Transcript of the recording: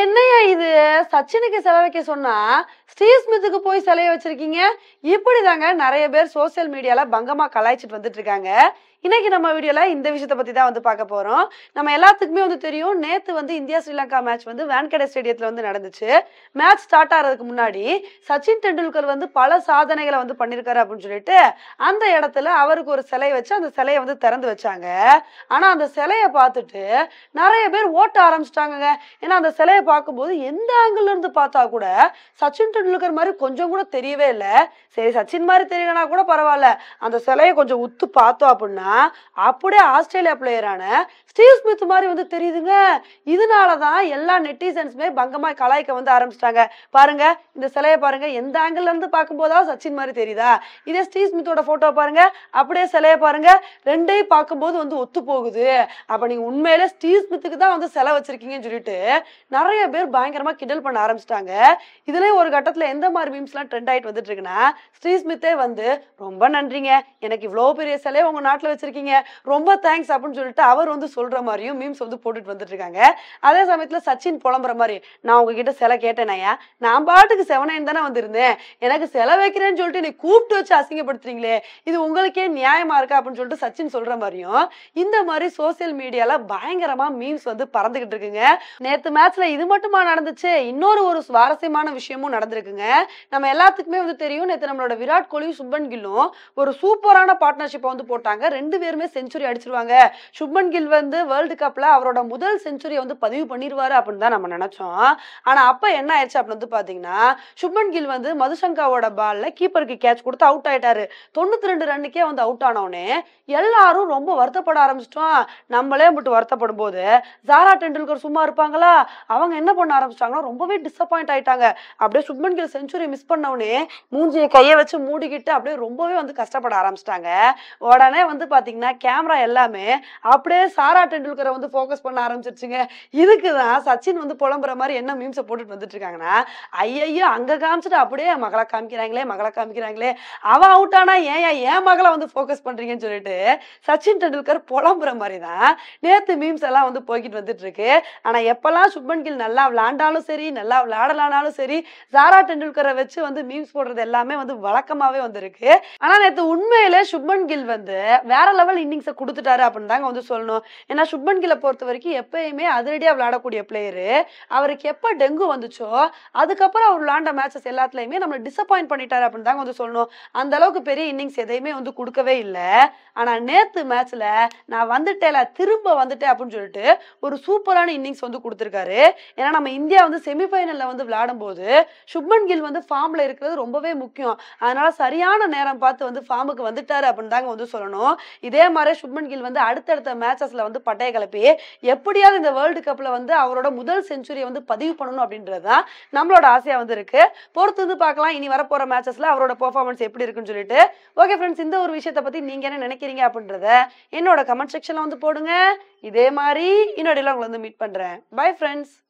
என்ன இது சச்சினுக்கு சிலை வைக்க சொன்னா ஸ்மித்துக்கு போய் சிலைய வச்சிருக்கீங்க இப்படி தாங்க நிறைய பேர் சோசியல் மீடியால பங்கமா கலாய்ச்சிட்டு வந்துட்டு இருக்காங்க இன்னைக்கு நம்ம வீடியோல இந்த விஷயத்தை பத்தி தான் வந்து பார்க்க போறோம் நம்ம எல்லாத்துக்குமே வந்து தெரியும் நேத்து வந்து இந்தியா ஸ்ரீலங்கா மேட்ச் வந்து வேன்கடை ஸ்டேடியத்துல வந்து நடந்துச்சு மேட்ச் ஸ்டார்ட் ஆகிறதுக்கு முன்னாடி சச்சின் டெண்டுல்கர் வந்து பல சாதனைகளை வந்து பண்ணிருக்காரு அப்படின்னு சொல்லிட்டு அந்த இடத்துல அவருக்கு ஒரு சிலையை வச்சு அந்த சிலையை வந்து திறந்து வச்சாங்க ஆனா அந்த சிலையை பார்த்துட்டு நிறைய பேர் ஓட்ட ஆரம்பிச்சிட்டாங்க ஏன்னா அந்த சிலையை பார்க்கும்போது எந்த ஆங்கிள் இருந்து பார்த்தா கூட சச்சின் டெண்டுல்கர் மாதிரி கொஞ்சம் கூட தெரியவே இல்லை சரி சச்சின் மாதிரி தெரியலனா கூட பரவாயில்ல அந்த சிலையை கொஞ்சம் உத்து பார்த்தோம் அப்படின்னா அப்படியே ஆஸ்திரேலியா பிளேயரான ஸ்டீவ் ஸ்மித் மாதிரி வந்து தெரியுதுங்க இதனால தான் எல்லா நெட்டிசன்ஸுமே பங்கமாக கலாய்க்க வந்து ஆரம்பிச்சிட்டாங்க பாருங்க இந்த சிலையை பாருங்க எந்த ஆங்கிள் இருந்து பார்க்கும்போதாவது சச்சின் மாதிரி தெரியுதா இதே ஸ்டீவ் ஸ்மித்தோட ஃபோட்டோ பாருங்க அப்படியே சிலையை பாருங்க ரெண்டையும் பார்க்கும்போது வந்து ஒத்து போகுது அப்போ நீங்கள் உண்மையிலே ஸ்டீவ் ஸ்மித்துக்கு தான் வந்து சிலை வச்சிருக்கீங்கன்னு சொல்லிட்டு நிறைய பேர் பயங்கர பயங்கரமா கிண்டல் பண்ண ஆரம்பிச்சிட்டாங்க இதுலயே ஒரு கட்டத்துல எந்த மாதிரி மீம்ஸ் எல்லாம் ட்ரெண்ட் ஆயிட்டு வந்துட்டு இருக்குன்னா ஸ்ரீஸ்மித்தே வந்து ரொம்ப நன்றிங்க எனக்கு இவ்வளவு பெரிய சிலையை உங்க நாட்டுல வச்சிருக்கீங்க ரொம்ப தேங்க்ஸ் அப்படின்னு சொல்லிட்டு அவர் வந்து சொல்ற மாதிரியும் மீம்ஸ் வந்து போட்டுட்டு வந்துட்டு இருக்காங்க அதே சமயத்துல சச்சின் புலம்புற மாதிரி நான் உங்ககிட்ட சிலை கேட்டேனையா நான் பாட்டுக்கு செவனைன்னு தானே வந்திருந்தேன் எனக்கு சிலை வைக்கிறேன்னு சொல்லிட்டு நீ கூப்பிட்டு வச்சு அசிங்கப்படுத்துறீங்களே இது உங்களுக்கே நியாயமா இருக்கா அப்படின்னு சொல்லிட்டு சச்சின் சொல்ற மாதிரியும் இந்த மாதிரி சோசியல் மீடியால பயங்கரமா மீம்ஸ் வந்து பறந்துகிட்டு இருக்குங்க நேத்து மேட்ச்ல இது மட்டுமா நடந்துச்சு இன்னொரு ஒரு சுவாரஸ்யமான விஷயமும் நடந்திருக்குங்க நம்ம எல்லாத்துக்குமே வந்து தெரியும் நேற்று நம்மளோட விராட் கோலியும் சுப்மன் கில்லும் ஒரு சூப்பரான பார்ட்னர்ஷிப்பை வந்து போட்டாங்க ரெண்டு பேருமே செஞ்சுரி அடிச்சிருவாங்க சுப்மன் கில் வந்து வேர்ல்டு கப்ல அவரோட முதல் செஞ்சுரியை வந்து பதிவு பண்ணிடுவாரு அப்படின்னு தான் நம்ம நினைச்சோம் ஆனா அப்ப என்ன ஆயிடுச்சு அப்படின்னு வந்து பாத்தீங்கன்னா சுப்மன் கில் வந்து மதுசங்காவோட பால்ல கீப்பருக்கு கேட்ச் கொடுத்து அவுட் ஆயிட்டாரு தொண்ணூத்தி ரெண்டு ரன்னுக்கே வந்து அவுட் ஆனவனே எல்லாரும் ரொம்ப வருத்தப்பட ஆரம்பிச்சிட்டோம் நம்மளே மட்டும் வருத்தப்படும் போது ஜாரா டெண்டுல்கர் சும்மா இருப்பாங்களா அவங்க என்ன பண்ண ஆரம்பிச்சிட்டாங்கன்னா ரொம்பவே டிசப்பாயிண்ட் ஆயிட்டாங்க அப்படியே சுப்மன் கில் செஞ்சுரி மிஸ் பண்ணவுனே மூஞ்சியை கையை வச்சு மூடிக்கிட்டு அப்படியே ரொம்பவே வந்து கஷ்டப்பட ஆரம்பிச்சிட்டாங்க உடனே வந்து பார்த்தீங்கன்னா கேமரா எல்லாமே அப்படியே சாரா டெண்டுல்கரை வந்து ஃபோக்கஸ் பண்ண ஆரம்பிச்சிருச்சுங்க இதுக்கு தான் சச்சின் வந்து புலம்புற மாதிரி என்ன மீம்ஸை போட்டுட்டு வந்துட்டு இருக்காங்கன்னா ஐயையோ அங்கே காமிச்சிட்டு அப்படியே மகளை காமிக்கிறாங்களே மகளை காமிக்கிறாங்களே அவன் அவுட் ஆனா ஏன் ஏன் மகளை வந்து ஃபோக்கஸ் பண்றீங்கன்னு சொல்லிட்டு சச்சின் டெண்டுல்கர் புலம்புற மாதிரி தான் நேத்து மீம்ஸ் எல்லாம் வந்து போய்கிட்டு வந்துட்டு இருக்கு ஆனா எப்பெல்லாம் சுப்மன் கில் நல்லா விளாண்டாலும் சரி நல்லா விளையாடலானாலும் சரி சாரா டெண்டுல்கரை வச்சு வந்து மீம்ஸ் போடுறது எல்லாமே வந்து வழக்கமாவே வந்திருக்கு ஆனா நேற்று உண்மையில சுப்மன் கில் வந்து வேற லெவல் இன்னிங்ஸை கொடுத்துட்டாரு அப்படின்னு தாங்க வந்து சொல்லணும் ஏன்னா சுப்மன் கில்லை பொறுத்த வரைக்கும் எப்பயுமே அதிரடியா விளையாடக்கூடிய பிளேயரு அவருக்கு எப்போ டெங்கு வந்துச்சோ அதுக்கப்புறம் அவர் விளாண்ட மேட்சஸ் எல்லாத்துலயுமே நம்மளை டிசப்பாயின்ட் பண்ணிட்டாரு அப்படின்னு தாங்க வந்து சொல்லணும் அந்த அளவுக்கு பெரிய இன்னிங்ஸ் எதையுமே வந்து கொடுக்கவே இல்லை ஆனா நேத்து மேட்ச்ல நான் வந்துட்டேல திரும்ப வந்துட்டேன் அப்படின்னு சொல்லிட்டு ஒரு சூப்பரான இன்னிங்ஸ் வந்து கொடுத்துருக்காரு ஏன்னா நம்ம இந்தியா வந்து செமிஃபைனலில் வந்து போது சுப்மன் கில் வந்து ஃபார்மில் இருக்கிறது ரொம்பவே முக்கியம் அதனால் சரியான நேரம் பார்த்து வந்து ஃபார்முக்கு வந்துட்டார் அப்படின்னு தாங்க வந்து சொல்லணும் இதே மாதிரி சுப்மன் கில் வந்து அடுத்தடுத்த மேட்சஸில் வந்து பட்டைய கிளப்பி எப்படியாவது இந்த வேர்ல்டு கப்பில் வந்து அவரோட முதல் செஞ்சுரியை வந்து பதிவு பண்ணணும் அப்படின்றது தான் நம்மளோட ஆசையாக வந்து இருக்குது பொறுத்து வந்து பார்க்கலாம் இனி வரப்போகிற மேட்சஸில் அவரோட பர்ஃபார்மன்ஸ் எப்படி இருக்குன்னு சொல்லிட்டு ஓகே ஃப்ரெண்ட்ஸ் இந்த ஒரு விஷயத்தை பற்றி நீங்கள் என்ன நினைக்கிறீங்க அப்படின்றத என்னோட கமெண்ட் செக்ஷனில் வந்து போடுங்க இதே மாதிரி இன்னொடையில் உங்களை வந்து மீட் பண்ணுறேன் பை ஃப்ரெண்ட்ஸ்